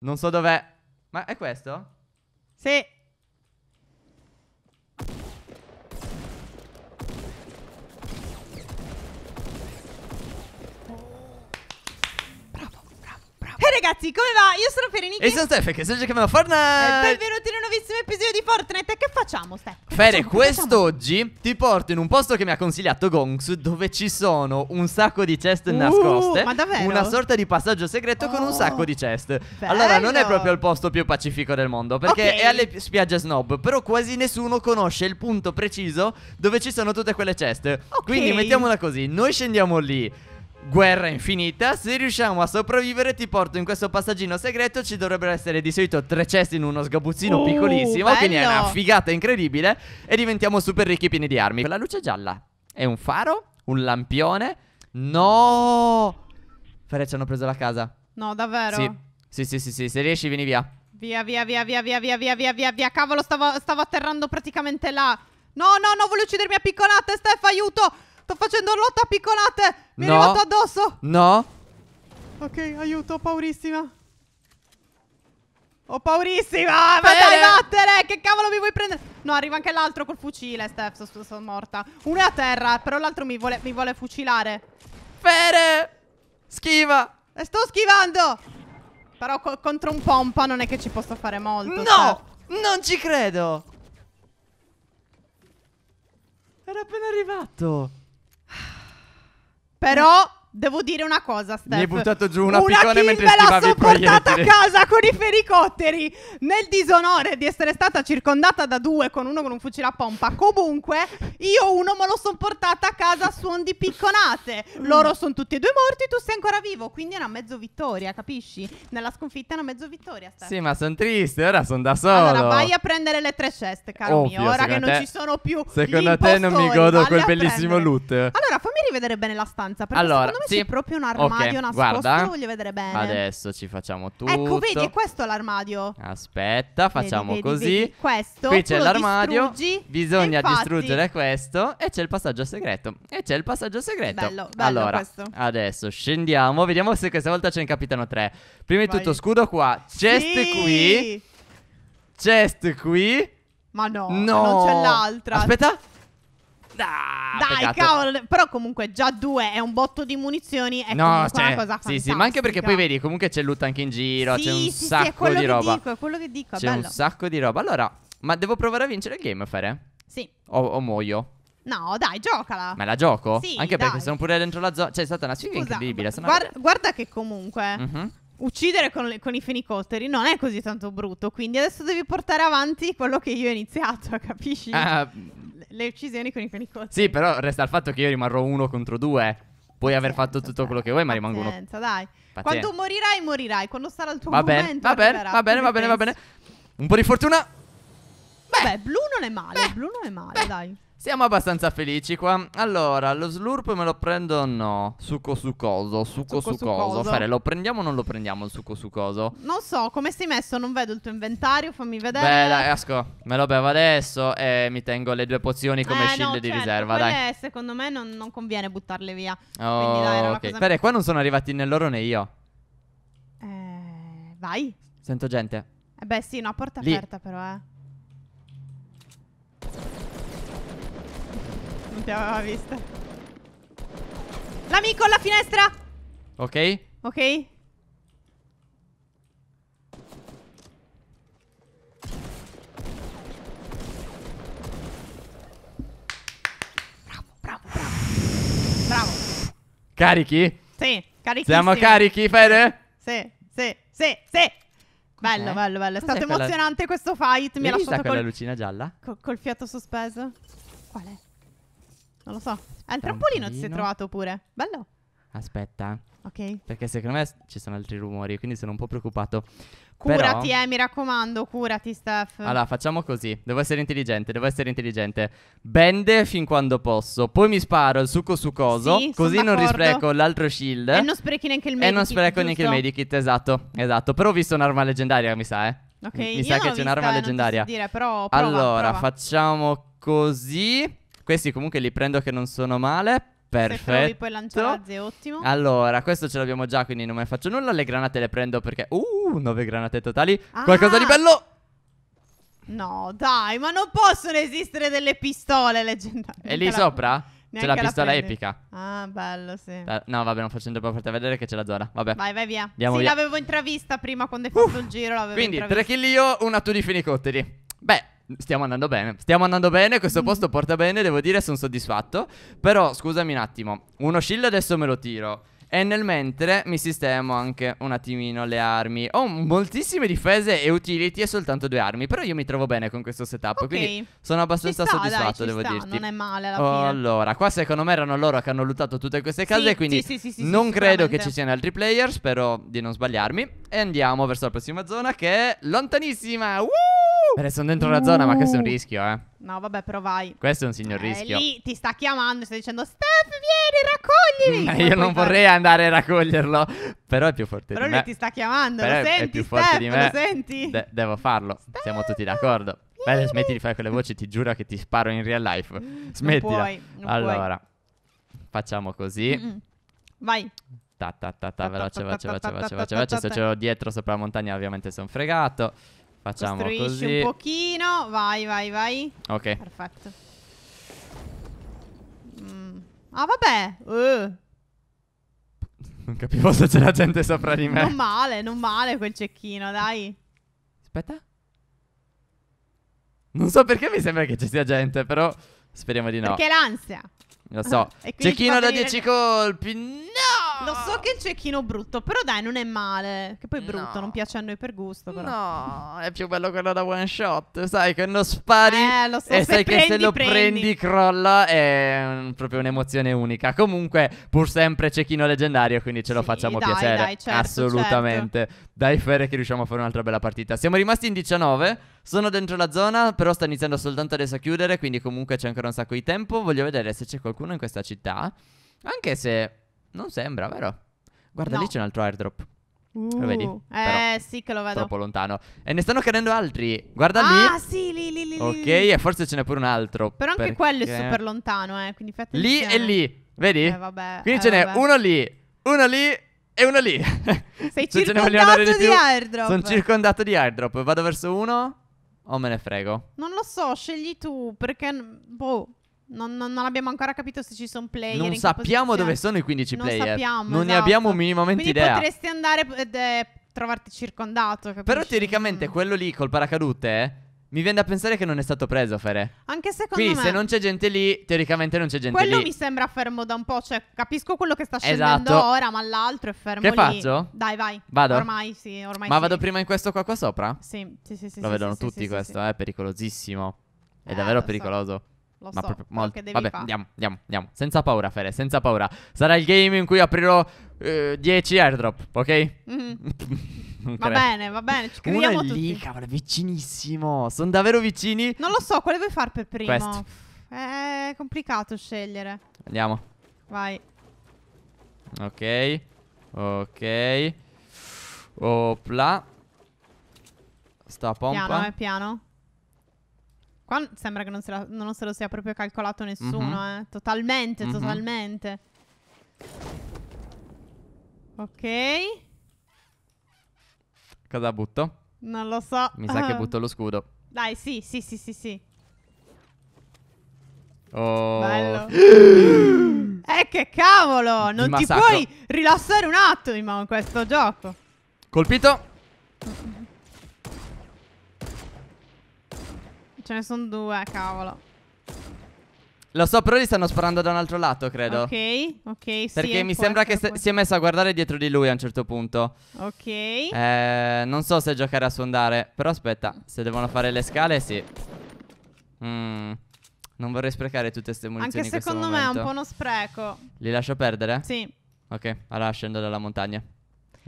Non so dov'è. Ma è questo? Sì. ragazzi, come va? Io sono Ferenica. E sono Steph, che sto giocando a Fortnite. E benvenuti in un nuovissimo episodio di Fortnite. Che facciamo, Steph? Che Fere, facciamo? quest'oggi ti porto in un posto che mi ha consigliato Gonks, dove ci sono un sacco di chest uh, nascoste. Ma davvero? Una sorta di passaggio segreto oh, con un oh, sacco di chest. Bello. Allora, non è proprio il posto più pacifico del mondo, perché okay. è alle spiagge snob, però quasi nessuno conosce il punto preciso dove ci sono tutte quelle chest. Okay. Quindi mettiamola così, noi scendiamo lì guerra infinita. Se riusciamo a sopravvivere, ti porto in questo passaggino segreto. Ci dovrebbero essere di solito tre cesti in uno sgabuzzino oh, piccolissimo. Bello. Quindi è una figata incredibile. E diventiamo super ricchi pieni di armi. La luce gialla è un faro? Un lampione? No! Fare, ci hanno preso la casa. No, davvero? Sì. Sì, sì, sì, sì. Se riesci, vieni via. Via, via, via, via, via, via, via, via, via, via. Cavolo, stavo, stavo atterrando praticamente là. No, no, no, voglio uccidermi a piccolate, Steph, aiuto! Sto facendo lotta a piccolate. Mi no. è arrivato addosso. No. Ok, aiuto, ho paurissima. Ho paurissima! Ma dai, vattene! Che cavolo mi vuoi prendere? No, arriva anche l'altro col fucile, Steph. Sono, sono morta. Uno è a terra, però l'altro mi vuole, mi vuole fucilare. Fere! Schiva! E sto schivando! Però co contro un pompa non è che ci posso fare molto. No! Steph. Non ci credo! Era appena arrivato! Però devo dire una cosa, Steph. Mi hai buttato giù una, una piccone mentre me la sono portata a casa con i fericotteri nel disonore di essere stata circondata da due con uno con un fucile a pompa. Comunque, io uno me l'ho sono portata a casa a suon di picconate. Mm. Loro sono tutti e due morti, tu sei ancora vivo, quindi è una mezzo vittoria, capisci? Nella sconfitta è una mezzo vittoria, Steph. Sì, ma sono triste, ora sono da solo. Allora, vai a prendere le tre ceste, caro Ovvio, mio, ora che non te... ci sono più Secondo te non mi godo quel bellissimo loot. Allora, fammi rivedere bene la stanza, perché allora, secondo me c'è proprio un armadio okay, nascosto. Guarda, voglio vedere bene. Adesso ci facciamo tutto. Ecco, vedi, è questo l'armadio. Aspetta, facciamo vedi, vedi, così. Vedi. Questo. Qui c'è l'armadio. Bisogna infatti... distruggere questo. E c'è il passaggio segreto. E c'è il passaggio segreto. Bello, bello allora, questo. adesso scendiamo. Vediamo se questa volta ce ne capitano tre. Prima Vai. di tutto, scudo qua. Chest sì. qui. Chest qui. Ma no, no. non c'è l'altra. Aspetta. Ah, Dai, cavolo. Però comunque già due è un botto di munizioni. È no, cioè, una cosa fantastica. Sì, sì, ma anche perché poi vedi, comunque c'è loot anche in giro. Sì, c'è un sì, sacco sì, di roba. Dico, è quello che dico. C'è un sacco di roba. Allora, ma devo provare a vincere il game, Fare? Sì. O, o muoio. No, dai, giocala. Ma la gioco? Sì. Anche dai. perché sono pure dentro la zona. Cioè, è stata una sfiga Scusa, incredibile. Guarda, guarda, che comunque. Uh mhm. -huh. Uccidere con, le, con, i fenicotteri non è così tanto brutto, quindi adesso devi portare avanti quello che io ho iniziato, capisci? Uh, le uccisioni con i fenicotteri. Sì, però resta il fatto che io rimarrò uno contro due. Puoi aver fatto tutto quello che vuoi, ma rimango uno. Pazienza, dai. Pazienza. Quando morirai, morirai. Quando sarà il tuo va bene, momento. Va bene, va bene, va bene, va bene. Un po' di fortuna. Beh, Vabbè, blu non è male. Beh, blu non è male, beh. dai. Siamo abbastanza felici qua. Allora, lo slurp me lo prendo o no? Succo su coso, succo su coso. Fare, lo prendiamo o non lo prendiamo il succo su coso? Non so, come sei messo? Non vedo il tuo inventario, fammi vedere. Beh, dai, Asco, me lo bevo adesso e mi tengo le due pozioni come eh, shield no, di certo, riserva, dai. secondo me non, non, conviene buttarle via. Oh, Quindi dai, era ok. Cosa... qua non sono arrivati né loro né io. Eh, vai. Sento gente. Eh beh, sì, una porta Lì. aperta però, eh. ti aveva vista. L'amico alla finestra! Ok. Ok. Bravo, bravo, bravo. Bravo. Carichi? Sì, carichi. Siamo carichi, Fede? Sì, sì, sì, sì. Bello, bello, bello. È stato emozionante questo fight. Mi ha lasciato con la lucina gialla? Col, col fiato sospeso. Qual è? Non lo so. È il trampolino ti sei trovato pure. Bello. Aspetta. Ok. Perché secondo me ci sono altri rumori, quindi sono un po' preoccupato. Curati, Però... eh, mi raccomando, curati, Steph. Allora, facciamo così. Devo essere intelligente, devo essere intelligente. Bende fin quando posso. Poi mi sparo il succo succoso. Sì, così non rispreco l'altro shield. E non sprechi neanche il medikit. E non spreco neanche il medikit, esatto. Esatto. Però ho visto un'arma leggendaria, mi sa, eh. Ok, mi, mi sa che c'è un'arma leggendaria. Non Dire, però prova, allora, prova. facciamo così. Questi comunque li prendo che non sono male. Perfetto. Se provi poi lanciarazzi è ottimo. Allora, questo ce l'abbiamo già, quindi non me faccio nulla. Le granate le prendo perché... Uh, nove granate totali. Ah. Qualcosa di bello! No, dai, ma non possono esistere delle pistole leggendarie. E lì la... sopra? C'è la pistola la epica. Ah, bello, sì. Eh, no, vabbè, non facendo proprio forte a vedere che c'è la zona. Vabbè. Vai, vai via. Andiamo sì, l'avevo intravista prima quando hai fatto uh, il giro. Quindi, intravista. tre kill io, una tu di finicotteri. Stiamo andando bene, stiamo andando bene, questo mm. posto porta bene, devo dire sono soddisfatto. Però scusami un attimo, uno shield adesso me lo tiro. E nel mentre mi sistemo anche un attimino le armi. Ho moltissime difese e utility e soltanto due armi. Però io mi trovo bene con questo setup. Okay. Quindi sono abbastanza sta, soddisfatto, dai, devo sta. dirti. Non è male alla fine. Allora, qua secondo me erano loro che hanno lutato tutte queste case. Sì, quindi sì, sì, non credo che ci siano altri player. Spero di non sbagliarmi. E andiamo verso la prossima zona che è lontanissima. Woo! Perché sono dentro la zona, ma questo è un uh. rischio, eh. No, vabbè, però vai. Questo è un signor eh, rischio. lì ti sta chiamando, stai dicendo Steph, vieni, raccoglimi. Io non vorrei fare? andare a raccoglierlo, però è più forte però di me. Però lui ti sta chiamando, però lo è, senti, è più Steph, forte di me. lo senti? De- devo farlo, Steph, siamo tutti d'accordo. Vieni. Beh, smetti di fare quelle voci, ti giuro che ti sparo in real life. Smettila. Non puoi, non allora, puoi. facciamo così. Mm-mm. Vai. Ta ta ta ta, veloce, veloce, veloce, veloce, veloce, veloce. Se ce l'ho dietro sopra la montagna ovviamente sono fregato. Facciamo Costruisci così. un pochino. Vai, vai, vai. Ok. Perfetto. Mm. Ah, vabbè. Uh. Non capivo se c'era gente sopra di me. Non male, non male quel cecchino, dai. Aspetta. Non so perché mi sembra che ci sia gente, però speriamo di no. Perché l'ansia. Lo so. cecchino da 10 colpi. No! Lo so che è il cecchino brutto, però dai, non è male. Che poi è brutto, No. non piace a noi per gusto, però. No, è più bello quello da one shot. Sai, che non spari Eh, lo so, e se sai che se lo prendi. crolla è proprio un'emozione unica. Comunque, pur sempre cecchino leggendario, quindi ce lo Sì, facciamo dai, piacere. dai, certo, Assolutamente. Certo. Dai, Ferre, che riusciamo a fare un'altra bella partita. Siamo rimasti in 19. Sono dentro la zona, però sta iniziando soltanto adesso a chiudere, quindi comunque c'è ancora un sacco di tempo. Voglio vedere se c'è qualcuno in questa città. Anche se non sembra, vero? Guarda, no. lì c'è un altro airdrop. Uh, lo vedi? Uh, eh, Però sì che lo vedo. Troppo lontano. E ne stanno cadendo altri. Guarda ah, lì. Ah, sì, lì, lì, lì. Ok, e forse ce n'è pure un altro. Però anche perché... quello è super lontano, eh. Quindi fate Lì e lì. Vedi? Eh, vabbè. Eh, quindi eh, ce n'è vabbè. uno lì, uno lì e uno lì. Sei circondato di, di airdrop. Sono circondato di airdrop. Vado verso uno o me ne frego? Non lo so, scegli tu perché... Boh. Non, non, non, abbiamo ancora capito se ci sono player. Non sappiamo dove sono i 15 non player. Sappiamo, non esatto. ne abbiamo minimamente Quindi idea. Potresti andare ed, eh, trovarti circondato. Capisci? Però teoricamente mm. quello lì col paracadute. Eh, mi viene da pensare che non è stato preso, Fere. Anche secondo Quindi, me. Qui, se non c'è gente lì, teoricamente non c'è gente quello lì. Quello mi sembra fermo da un po'. Cioè, capisco quello che sta scendendo esatto. ora, ma l'altro è fermo che lì. faccio? Dai, vai. Vado. Ormai sì, ormai Ma sì. vado prima in questo qua, qua sopra? Sì, sì, sì. sì Lo sì, vedono tutti questo, è eh, pericolosissimo. È eh, davvero pericoloso. So. Lo ma so, proprio molto. Vabbè, fa. andiamo, andiamo, andiamo. Senza paura, Fere, senza paura. Sarà il game in cui aprirò 10 eh, airdrop, ok? Mm-hmm. va bene, va bene, ci crediamo Una tutti. lì, cavolo, vicinissimo. Sono davvero vicini. Non lo so, quale vuoi fare per primo? Questo. È complicato scegliere. Andiamo. Vai. Ok. Ok. Opla. Sta pompa. Piano, è eh, piano. Qua sembra che non se, la, non se lo sia proprio calcolato nessuno, mm-hmm. eh. Totalmente, mm-hmm. totalmente. Ok. Cosa butto? Non lo so. Mi sa che butto lo scudo. Dai, sì, sì, sì, sì, sì. Oh. Bello. eh, che cavolo! Non ti puoi rilassare un attimo in questo gioco. Colpito. Ce ne sono due, cavolo. Lo so, però li stanno sparando da un altro lato, credo. Ok, ok, sì. Perché mi sembra che se, si è messo a guardare dietro di lui a un certo punto. Ok. Eh, non so se giocare a sondare. Però aspetta, se devono fare le scale, sì. Mm, non vorrei sprecare tutte queste munizioni Anche secondo me è un po' uno spreco. Li lascio perdere? Sì. Ok, allora scendo dalla montagna.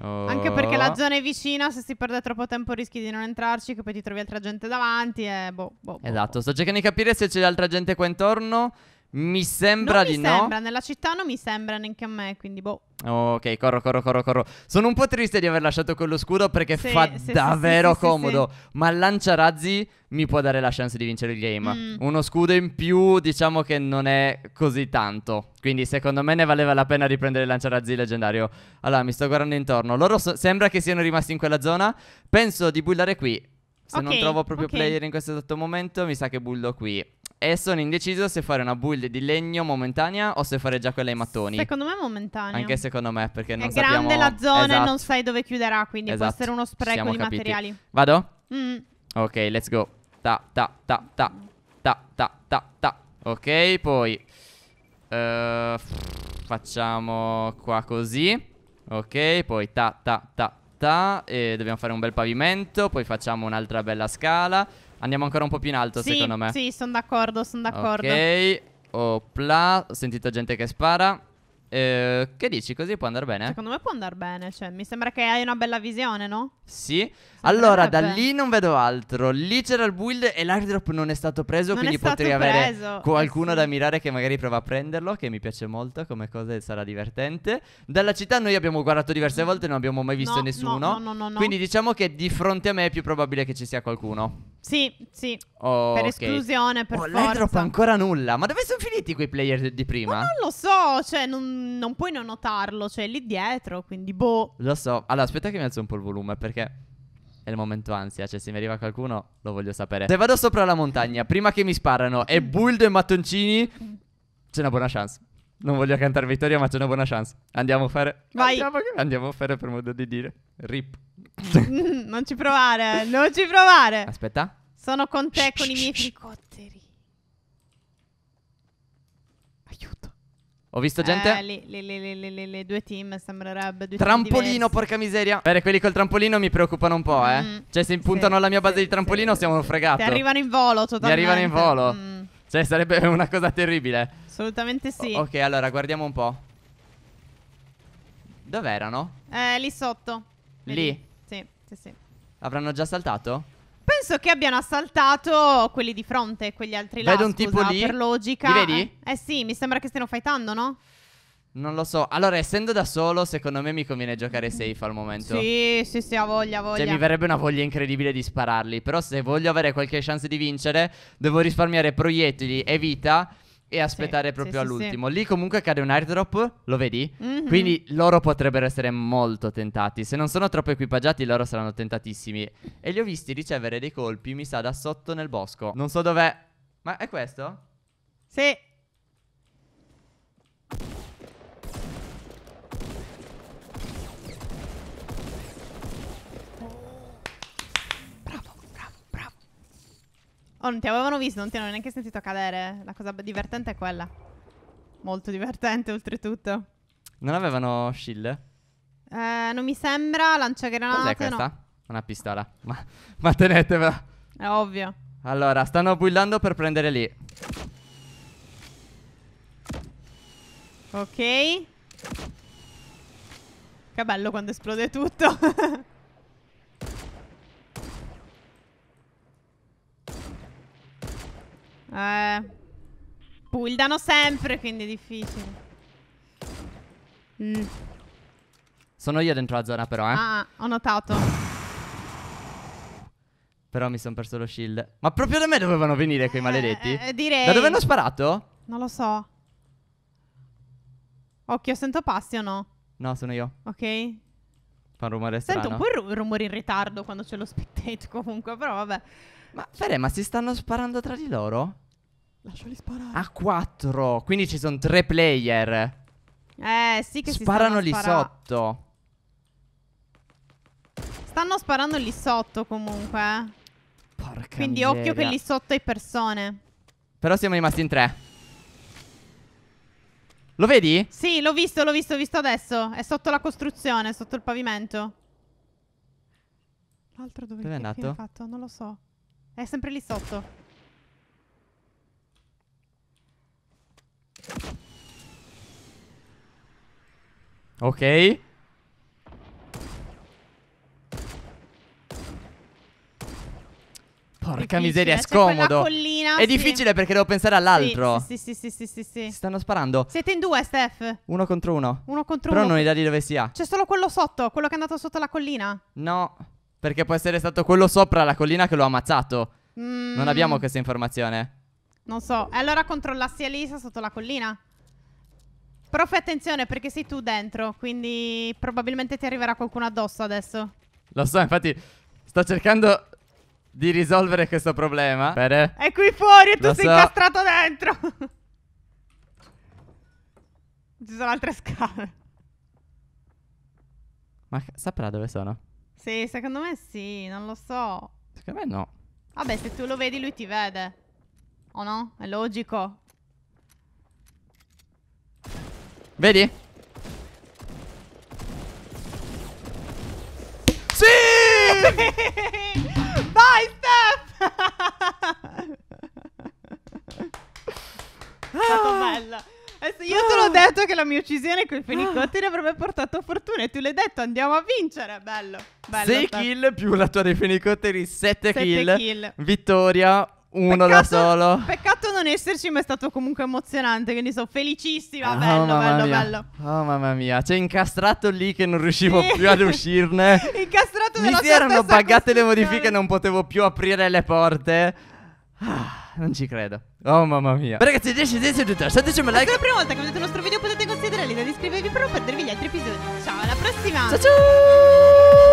Oh. Anche perché la oh. zona è vicina, se si perde troppo tempo rischi di non entrarci, che poi ti trovi altra gente davanti e boh, boh, boh Esatto, boh. sto cercando di capire se c'è altra gente qua intorno. Mi sembra non di no. Mi sembra, no. nella città non mi sembra neanche a me, quindi boh. Ok, corro, corro, corro, corro. Sono un po' triste di aver lasciato quello scudo perché sì, fa sì, davvero sì, comodo. Ma il lanciarazzi mi può dare la chance di vincere il game. Mm. Uno scudo in più, diciamo che non è così tanto. Quindi secondo me ne valeva la pena riprendere il lanciarazzi leggendario. Allora, mi sto guardando intorno. Loro so sembra che siano rimasti in quella zona. Penso di bullare qui. Se okay, non trovo proprio okay. player in questo esatto momento, mi sa che bullo qui. E sono indeciso se fare una build di legno momentanea o se fare già quella ai mattoni. Secondo me è momentanea. Anche secondo me, perché non è sappiamo... È grande la zona esatto. e non esatto. sai dove chiuderà, quindi esatto. può essere uno spreco Siamo di capiti. materiali. Vado? Mm. Ok, let's go. Ta, ta, ta, ta, ta, ta, ta, ta. Ok, poi... Uh, facciamo qua così. Ok, poi ta, ta, ta, ta. E dobbiamo fare un bel pavimento, poi facciamo un'altra bella scala. Andiamo ancora un po' più in alto, sì, secondo me. Sì, sono d'accordo, sono d'accordo. Ok, opla, ho sentito gente che spara. Eh, che dici? Così può andare bene? Secondo me può andare bene. Cioè, mi sembra che hai una bella visione, no? Sì. Allora, da lì non vedo altro. Lì c'era il build e l'airdrop non è stato preso. Non quindi potrei avere preso. Eh, qualcuno eh sì. da mirare che magari prova a prenderlo. Che mi piace molto come cosa e sarà divertente. Dalla città noi abbiamo guardato diverse volte e non abbiamo mai visto no, nessuno. No, no, no, no, no. Quindi diciamo che di fronte a me è più probabile che ci sia qualcuno. Sì, sì. Oh, per okay. esclusione, per oh, forza. Lei droppa ancora nulla. Ma dove sono finiti quei player di prima? Ma non lo so, cioè non, non puoi non notarlo, cioè lì dietro, quindi boh. Lo so. Allora, aspetta che mi alzo un po' il volume perché è il momento ansia, cioè se mi arriva qualcuno lo voglio sapere. Se vado sopra la montagna, prima che mi sparano e build e mattoncini, c'è una buona chance. Non voglio cantare vittoria, ma c'è una buona chance. Andiamo a fare. Vai. Andiamo, andiamo a fare per modo di dire. Rip. non ci provare, non ci provare. Aspetta. Sono con te con i miei elicotteri. Aiuto. Ho visto gente? Eh, le, le, le, le, due team sembrerebbe due Trampolino, team porca miseria. Bene, quelli col trampolino mi preoccupano un po', eh. Mm. Cioè, se puntano alla mia base sì, di trampolino, sì, siamo sì. fregati. Ti arrivano in volo, totalmente. Ti arrivano in volo. Mm. Cioè, sarebbe una cosa terribile. Assolutamente sì. O ok, allora, guardiamo un po'. Dov'erano? Eh, lì sotto. Lì? lì. Sì, sì, sì. Avranno già saltato? penso che abbiano assaltato quelli di fronte, quegli altri là. Vedo un tipo lì. Per logica. Li vedi? Eh, eh sì, mi sembra che stiano fightando, no? Non lo so. Allora, essendo da solo, secondo me mi conviene giocare safe al momento. Sì, sì, sì, ha voglia, cioè, voglia. Cioè, mi verrebbe una voglia incredibile di spararli. Però se voglio avere qualche chance di vincere, devo risparmiare proiettili e vita e aspettare sì, proprio sì, all'ultimo. Sì, Lì comunque cade un airdrop, lo vedi? Mm-hmm. Quindi loro potrebbero essere molto tentati. Se non sono troppo equipaggiati, loro saranno tentatissimi. E li ho visti ricevere dei colpi, mi sa, da sotto nel bosco. Non so dov'è. Ma è questo? Sì. Oh, non ti avevano visto, non ti hanno neanche sentito cadere. La cosa divertente è quella. Molto divertente, oltretutto. Non avevano shield? Eh, non mi sembra. lancia Lanciagranate. Cos'è questa? No. Una pistola. Ma, ma tenetevela. È ovvio. Allora, stanno buillando per prendere lì. Ok. Che bello quando esplode tutto. Eh. Puldano sempre, quindi è difficile. Mm. Sono io dentro la zona però, eh. Ah, ho notato. Però mi sono perso lo shield. Ma proprio da me dovevano venire quei eh, maledetti? Eh, eh, direi. Da dove hanno sparato? Non lo so. Occhio, sento passi o no? No, sono io. Ok. Fa un rumore sento strano. Sento un po' il rumore in ritardo quando c'è lo spectate comunque, però vabbè. Ma Fere, ma si stanno sparando tra di loro? Lasciali sparare. A quattro. Quindi ci sono tre player. Eh, sì che Sparano si stanno lì spara sotto. Stanno sparando lì sotto comunque. Eh. Porca Quindi miseria. occhio che lì sotto hai persone. Però siamo rimasti in tre. Lo vedi? Sì, l'ho visto, l'ho visto, visto adesso. È sotto la costruzione, sotto il pavimento. L'altro dove, dove è andato? Fatto? Non lo so. È sempre lì sotto. Ok. Porca miseria, è scomodo. Collina, è sì. difficile perché devo pensare all'altro. Sì sì, sì sì, sì, sì, Si stanno sparando. Siete in due, Steph. Uno contro uno. Uno contro Però uno. Però non hai idea di dove sia. C'è solo quello sotto, quello che è andato sotto la collina. No. Perché può essere stato quello sopra la collina che lo ha ammazzato. Mm. Non abbiamo questa informazione. Non so. E Allora controllassi Elisa sotto la collina. Però fai attenzione perché sei tu dentro, quindi probabilmente ti arriverà qualcuno addosso adesso. Lo so, infatti sto cercando di risolvere questo problema. Bene. È qui fuori e tu Lo sei so. incastrato dentro. Ci sono altre scale. Ma saprà dove sono? Sì, secondo me sì, non lo so. Secondo me no. Vabbè, se tu lo vedi, lui ti vede. O no? È logico. Vedi? Sì! Vai, Steph! È stato bello. Eh, io te l'ho detto che la mia uccisione con i fenicotteri avrebbe portato fortuna e tu l'hai detto andiamo a vincere, bello. Bello, 6 top. kill più la tua dei fenicotteri 7, 7 kill. kill. Vittoria uno peccato, da solo. Peccato non esserci, ma è stato comunque emozionante. Quindi sono felicissima. Oh, bello, bello, mia. bello. Oh mamma mia, c'è incastrato lì che non riuscivo sì. più ad uscirne. incastrato Mi si erano buggate le modifiche, non potevo più aprire le porte. Ah. Non ci credo. Oh mamma mia. Ragazzi, 10 10 tutto. Statecimi like. Se è la prima volta che vedete il nostro video potete considerare l'idea di iscrivervi per non perdervi gli altri episodi. Ciao, alla prossima. Ciao ciao.